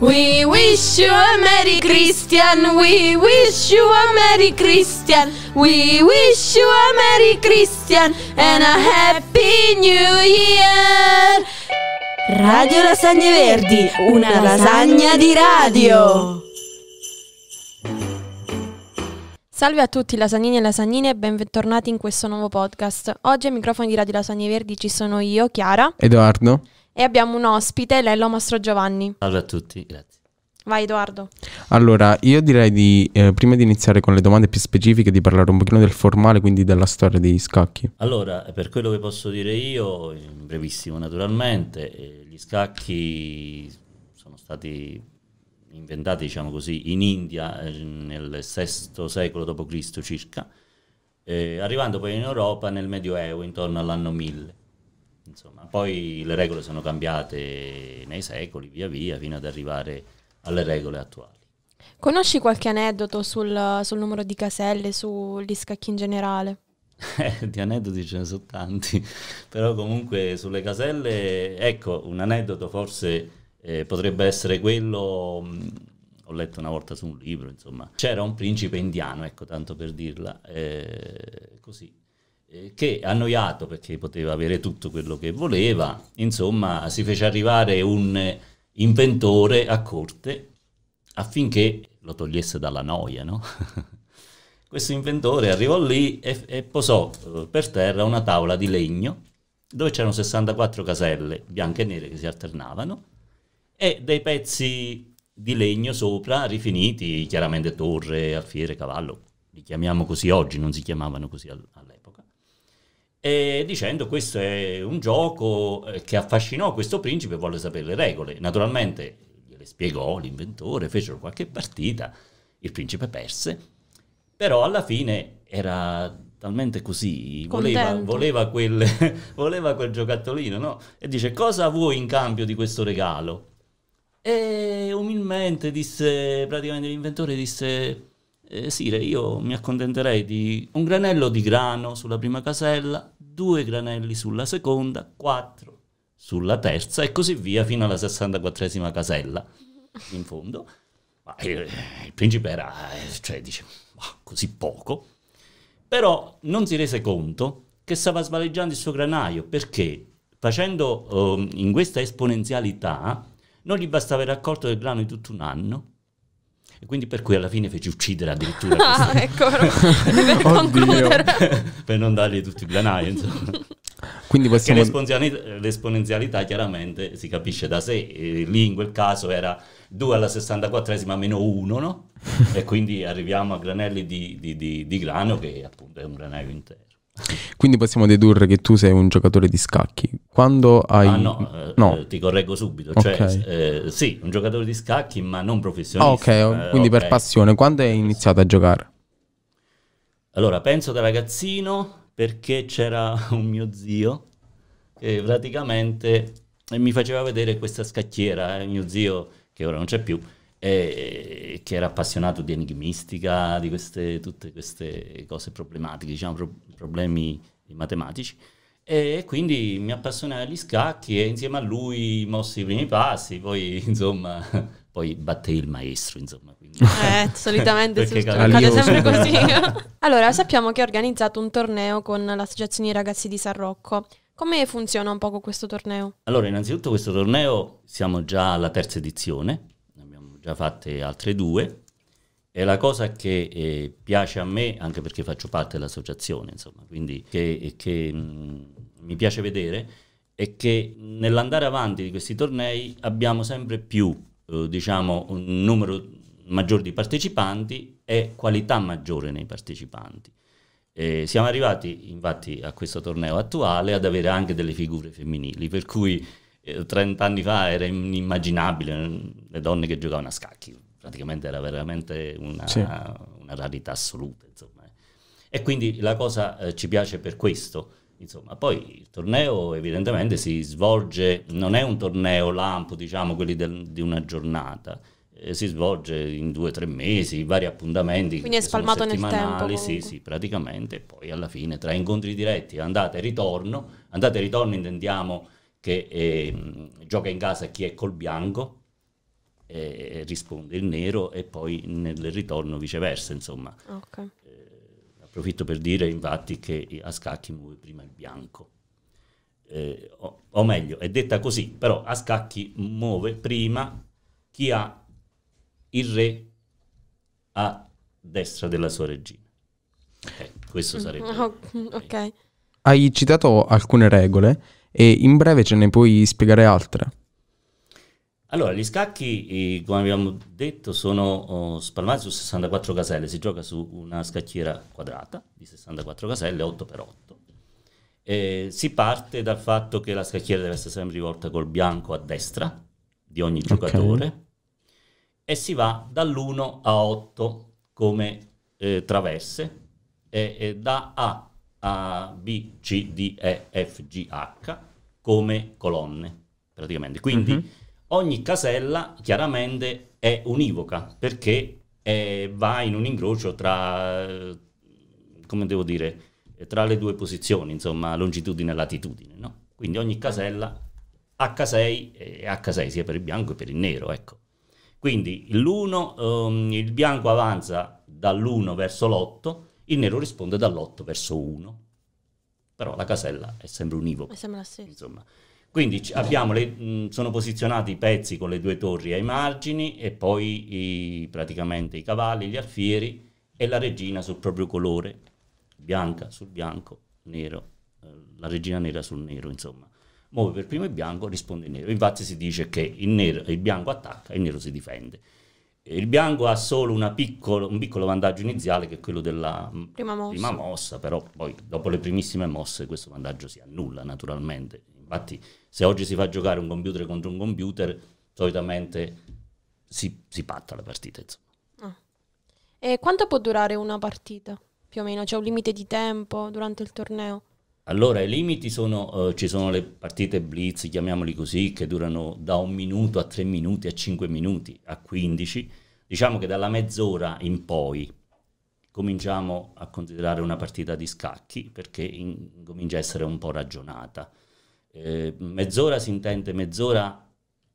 We wish you a Merry Christian, we wish you a Merry Christian, we wish you a Merry Christian and a Happy New Year! Radio Lasagne Verdi, una lasagna di radio! Salve a tutti lasagnini e lasagnine e bentornati in questo nuovo podcast. Oggi ai microfoni di Radio Lasagne Verdi ci sono io, Chiara. Edoardo. E abbiamo un ospite, Lello Mastro Giovanni. Salve a tutti, grazie. Vai Edoardo. Allora, io direi di, eh, prima di iniziare con le domande più specifiche, di parlare un pochino del formale, quindi della storia degli scacchi. Allora, per quello che posso dire io, in brevissimo naturalmente, eh, gli scacchi sono stati inventati diciamo così, in India eh, nel VI secolo d.C. circa, eh, arrivando poi in Europa nel Medioevo intorno all'anno 1000. Insomma, poi le regole sono cambiate nei secoli, via via, fino ad arrivare alle regole attuali. Conosci qualche aneddoto sul, sul numero di caselle, sugli scacchi in generale? Eh, di aneddoti ce ne sono tanti, però comunque sulle caselle, ecco, un aneddoto forse eh, potrebbe essere quello, mh, ho letto una volta su un libro, insomma, c'era un principe indiano, ecco tanto per dirla, eh, così, eh, che annoiato perché poteva avere tutto quello che voleva, insomma si fece arrivare un eh, inventore a corte affinché lo togliesse dalla noia, no? Questo inventore arrivò lì e, e posò eh, per terra una tavola di legno dove c'erano 64 caselle bianche e nere che si alternavano e dei pezzi di legno sopra rifiniti, chiaramente torre, alfiere, cavallo, li chiamiamo così oggi, non si chiamavano così all'epoca, e dicendo questo è un gioco eh, che affascinò questo principe e volle sapere le regole. Naturalmente gliele spiegò l'inventore, fecero qualche partita, il principe perse, però alla fine era talmente così, voleva, voleva, quel, voleva, quel, giocattolino, no? E dice cosa vuoi in cambio di questo regalo? E umilmente disse, praticamente l'inventore disse, eh, Sire, io mi accontenterei di un granello di grano sulla prima casella, due granelli sulla seconda, quattro sulla terza e così via fino alla 64esima casella, in fondo. Eh, il principe era, eh, cioè, dice, oh, così poco. Però non si rese conto che stava svaleggiando il suo granaio, perché facendo um, in questa esponenzialità non gli bastava il raccolto del grano di tutto un anno e quindi per cui alla fine fece uccidere addirittura ah, ecco, per, per non dargli tutti i granai insomma quindi possiamo... l'esponenzialità chiaramente si capisce da sé e lì in quel caso era 2 alla 64esima meno 1 no? e quindi arriviamo a granelli di, di, di, di grano che appunto è un granello intero quindi possiamo dedurre che tu sei un giocatore di scacchi. Quando hai... Ah, no, eh, no. Eh, ti correggo subito. Cioè, okay. eh, sì, un giocatore di scacchi, ma non ah, professionista. Ah, ok, oh, eh, quindi okay. per passione. Quando hai iniziato a giocare? Allora, penso da ragazzino perché c'era un mio zio che praticamente mi faceva vedere questa scacchiera. Eh, mio zio, che ora non c'è più, e che era appassionato di enigmistica, di queste, tutte queste cose problematiche, diciamo pro, problemi matematici. E quindi mi appassionai agli scacchi e insieme a lui mossi i primi passi, poi insomma, poi battei il maestro, insomma. Quindi. Eh, solitamente accade sempre così. allora, sappiamo che ha organizzato un torneo con l'associazione Ragazzi di San Rocco. Come funziona un poco questo torneo? Allora, innanzitutto questo torneo siamo già alla terza edizione, già fatte altre due. E la cosa che eh, piace a me, anche perché faccio parte dell'associazione, insomma, quindi che, che mh, mm, mi piace vedere, è che nell'andare avanti di questi tornei abbiamo sempre più, eh, diciamo, un numero maggiore di partecipanti e qualità maggiore nei partecipanti. Eh, siamo arrivati infatti a questo torneo attuale ad avere anche delle figure femminili, per cui 30 eh, anni fa era inimmaginabile le donne che giocavano a scacchi, praticamente era veramente una, sì. una rarità assoluta. Insomma. Eh. E quindi la cosa eh, ci piace per questo. Insomma, poi il torneo evidentemente si svolge, non è un torneo lampo, diciamo, quelli del, di una giornata, eh, si svolge in due o tre mesi, vari appuntamenti. Quindi è spalmato nel tempo. Sì, sì, praticamente. Poi alla fine tra incontri diretti, andate e ritorno, andate e ritorno intendiamo che è, ehm, gioca in casa chi è col bianco e risponde il nero e poi nel ritorno viceversa, insomma. Okay. Eh, approfitto per dire infatti che a scacchi muove prima il bianco. Eh, o, o, meglio, è detta così, però a scacchi muove prima chi ha il re a destra della sua regina. Okay, questo mm, sarebbe... ok Hai citato alcune regole e in breve ce ne puoi spiegare altre. Allora, gli scacchi, come abbiamo detto, sono oh, spalmati su 64 caselle, si gioca su una scacchiera quadrata di 64 caselle, 8x8. Eh, si parte dal fatto che la scacchiera deve essere sempre rivolta col bianco a destra di ogni giocatore okay. e si va dall'1 a 8 come eh, traverse e, e da A a, B, C, D, E, F, G, H come colonne, praticamente. Quindi mm-hmm. ogni casella chiaramente è univoca perché è, va in un incrocio tra, come devo dire, tra le due posizioni, insomma, longitudine e latitudine, no? Quindi ogni casella H6 è H6 sia per il bianco che per il nero, ecco. Quindi l'uno, um, il bianco avanza dall'1 verso l'8, il nero risponde dall'8 verso 1, però la casella è sempre univoca. Sembra sì. Insomma. Quindi le, mm, sono posizionati i pezzi con le due torri ai margini e poi i, praticamente i cavalli, gli alfieri e la regina sul proprio colore, bianca sul bianco, nero, eh, la regina nera sul nero, insomma. Muove per primo il bianco, risponde il nero. Infatti si dice che il, nero, il bianco attacca e il nero si difende. Il bianco ha solo piccolo, un piccolo vantaggio iniziale che è quello della mm, prima mossa. prima mossa, però poi dopo le primissime mosse questo vantaggio si annulla naturalmente. Infatti se oggi si fa giocare un computer contro un computer, solitamente si, si patta la partita. Ah. E quanto può durare una partita? Più o meno c'è un limite di tempo durante il torneo? Allora i limiti sono, eh, ci sono le partite blitz, chiamiamoli così, che durano da un minuto a tre minuti, a cinque minuti, a quindici. Diciamo che dalla mezz'ora in poi cominciamo a considerare una partita di scacchi perché in, comincia a essere un po' ragionata. Eh, mezz'ora si intende mezz'ora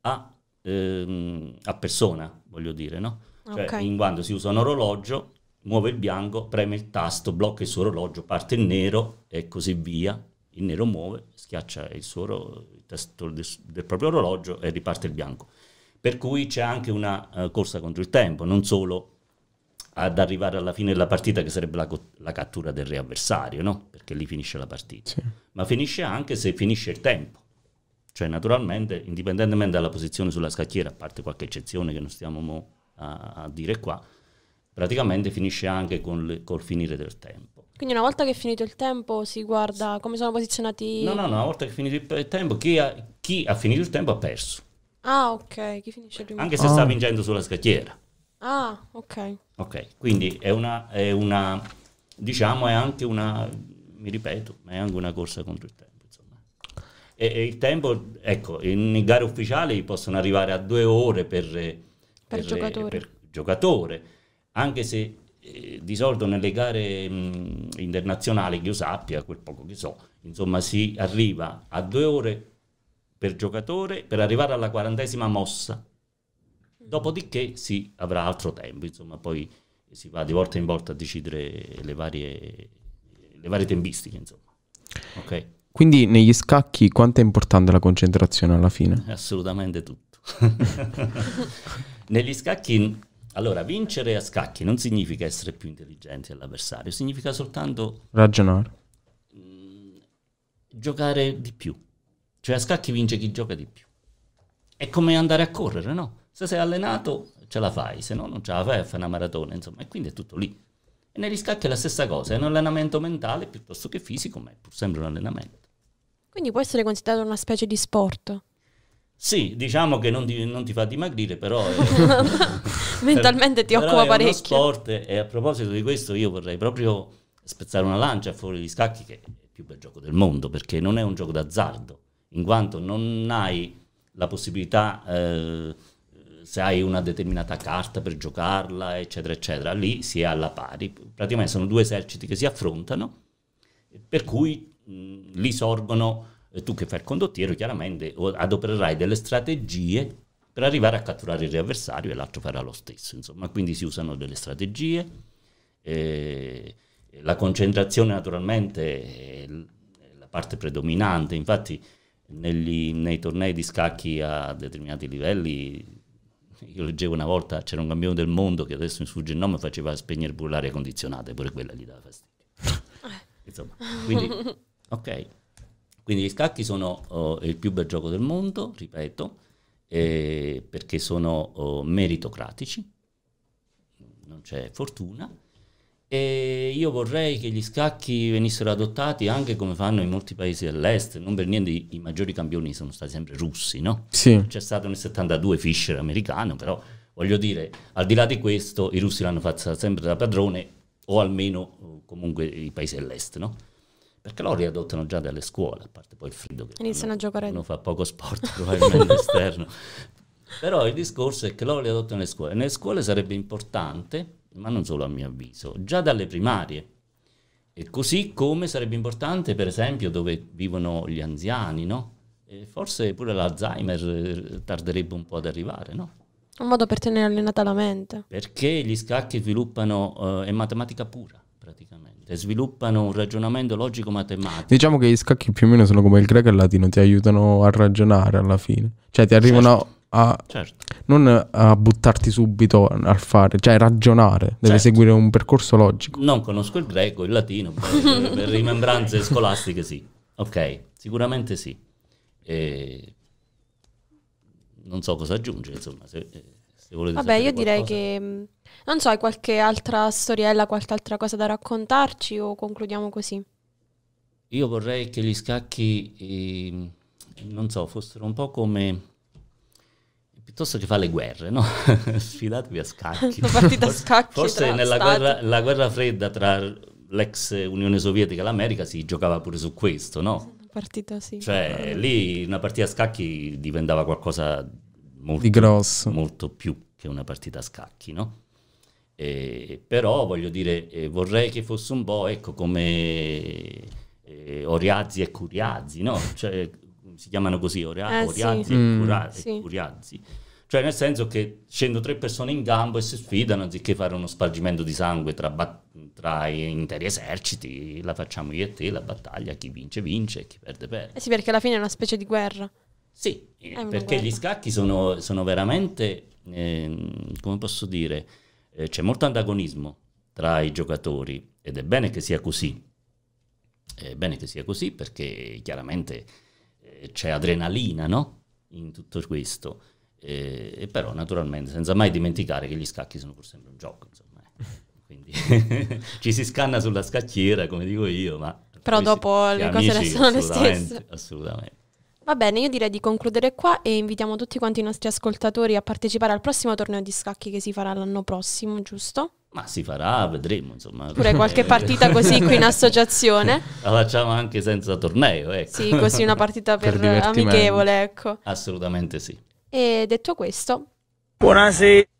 a, ehm, a persona, voglio dire, no? Cioè, okay. in quanto si usa un orologio muove il bianco, preme il tasto, blocca il suo orologio, parte il nero e così via. Il nero muove, schiaccia il, suo, il tasto del, del proprio orologio e riparte il bianco. Per cui c'è anche una uh, corsa contro il tempo, non solo ad arrivare alla fine della partita che sarebbe la, la cattura del re avversario, no? perché lì finisce la partita, sì. ma finisce anche se finisce il tempo. Cioè naturalmente, indipendentemente dalla posizione sulla scacchiera, a parte qualche eccezione che non stiamo a, a dire qua, praticamente finisce anche le, col finire del tempo. Quindi una volta che è finito il tempo si guarda come sono posizionati... No, no, no, una volta che è finito il tempo chi ha, chi ha finito il tempo ha perso. Ah, ok, chi finisce prima? Anche se ah. sta vincendo sulla scacchiera. Ah, ok. Ok, quindi è una, è una, diciamo, è anche una, mi ripeto, è anche una corsa contro il tempo. E, e, il tempo, ecco, in gare ufficiali possono arrivare a due ore per, eh, per, per eh, giocatore. Per giocatore anche se eh, di solito nelle gare mh, mm, internazionali che io sappia, quel poco che so, insomma si arriva a due ore per giocatore per arrivare alla quarantesima mossa, dopodiché si avrà altro tempo, insomma poi si va di volta in volta a decidere le varie, le varie tempistiche. Insomma. Okay. Quindi negli scacchi quanto è importante la concentrazione alla fine? Assolutamente tutto. negli scacchi allora, vincere a scacchi non significa essere più intelligenti all'avversario, significa soltanto... Ragionare. Mm, giocare di più. Cioè a scacchi vince chi gioca di più. È come andare a correre, no? Se sei allenato ce la fai, se no non ce la fai a fare una maratona, insomma, e quindi è tutto lì. E negli scacchi è la stessa cosa, è un allenamento mentale piuttosto che fisico, ma è pur sempre un allenamento. Quindi può essere considerato una specie di sport? Sì, diciamo che non ti, non ti fa dimagrire, però... È... mentalmente ti occupa parecchio. sport e a proposito di questo io vorrei proprio spezzare una lancia a favore degli scacchi che è il più bel gioco del mondo perché non è un gioco d'azzardo in quanto non hai la possibilità eh, se hai una determinata carta per giocarla eccetera eccetera lì si è alla pari praticamente sono due eserciti che si affrontano per cui mh, mm, lì sorgono eh, tu che fai il condottiero chiaramente adopererai delle strategie per arrivare a catturare l'avversario e l'altro farà lo stesso. Insomma, quindi si usano delle strategie. Eh, la concentrazione naturalmente è la parte predominante, infatti negli, nei tornei di scacchi a determinati livelli, io leggevo una volta c'era un campione del mondo che adesso mi sfugge il nome faceva spegnere pure l'aria condizionata, pure quella gli dava fastidio. Insomma, quindi, ok. Quindi gli scacchi sono oh, il più bel gioco del mondo, ripeto, eh, perché sono oh, meritocratici, non c'è fortuna. E io vorrei che gli scacchi venissero adottati anche come fanno in molti paesi dell'est. Non per niente i, i maggiori campioni sono stati sempre russi, no? Sì. C'è stato nel 72 Fischer americano, però voglio dire, al di là di questo, i russi l'hanno fatta sempre da padrone, o almeno oh, comunque i paesi dell'est, no? perché loro li adottano già dalle scuole, a parte poi il freddo che iniziano a giocare. Uno fa poco sport probabilmente esterno. Però il discorso è che loro li adottano nelle scuole. Nelle scuole sarebbe importante, ma non solo a mio avviso, già dalle primarie. E così come sarebbe importante, per esempio, dove vivono gli anziani, no? E forse pure l'Alzheimer eh, tarderebbe un po' ad arrivare, no? Un modo per tenere allenata la mente. Perché gli scacchi sviluppano, eh, è matematica pura, praticamente cioè, sviluppano un ragionamento logico-matematico. Diciamo che gli scacchi più o meno sono come il greco e il latino, ti aiutano a ragionare alla fine. Cioè ti certo. arrivano certo. a... Certo. Non a buttarti subito al fare, cioè ragionare, certo. deve seguire un percorso logico. Non conosco il greco, il latino, per, rimembranze scolastiche sì. Ok, sicuramente sì. E... Non so cosa aggiungere, insomma. Se, eh, se volete Vabbè, io direi che... Mm, non so, hai qualche altra storiella, qualche altra cosa da raccontarci o concludiamo così? Io vorrei che gli scacchi, eh, non so, fossero un po' come piuttosto che fa le guerre, no? Sfidatevi a scacchi. La partita a scacchi. Forse nella guerra, la guerra fredda tra l'ex Unione Sovietica e l'America si giocava pure su questo, no? Una partita sì. Cioè, lì una partita a scacchi diventava qualcosa molto, di grosso. molto più che una partita a scacchi, no? Eh, però voglio dire, eh, vorrei che fosse un po' ecco come eh, Oriazzi e Curiazzi, no? Cioè, si chiamano così Oria- eh, Oriazzi mm. sì. e, Cura- sì. e, Curiazzi. Cioè, nel senso che scendo tre persone in gambo e si sfidano anziché fare uno spargimento di sangue tra, bat- tra interi eserciti, la facciamo io e te, la battaglia, chi vince vince chi perde perde. Eh sì, perché alla fine è una specie di guerra. Sì, perché guerra. gli scacchi sono, sono veramente eh, come posso dire, eh, c'è molto antagonismo tra i giocatori ed è bene che sia così. È bene che sia così perché chiaramente eh, c'è adrenalina no? in tutto questo, eh, e però naturalmente senza mai dimenticare che gli scacchi sono pur sempre un gioco. Insomma, eh. Quindi ci si scanna sulla scacchiera, come dico io, ma... Però dopo si, le cose restano le stesse. Assolutamente. Va bene, io direi di concludere qua e invitiamo tutti quanti i nostri ascoltatori a partecipare al prossimo torneo di scacchi che si farà l'anno prossimo, giusto? Ma si farà, vedremo, insomma. Pure qualche partita così qui in associazione. La facciamo anche senza torneo, ecco. Sì, così una partita per, per amichevole, ecco. Assolutamente sì. E detto questo... Buonasera!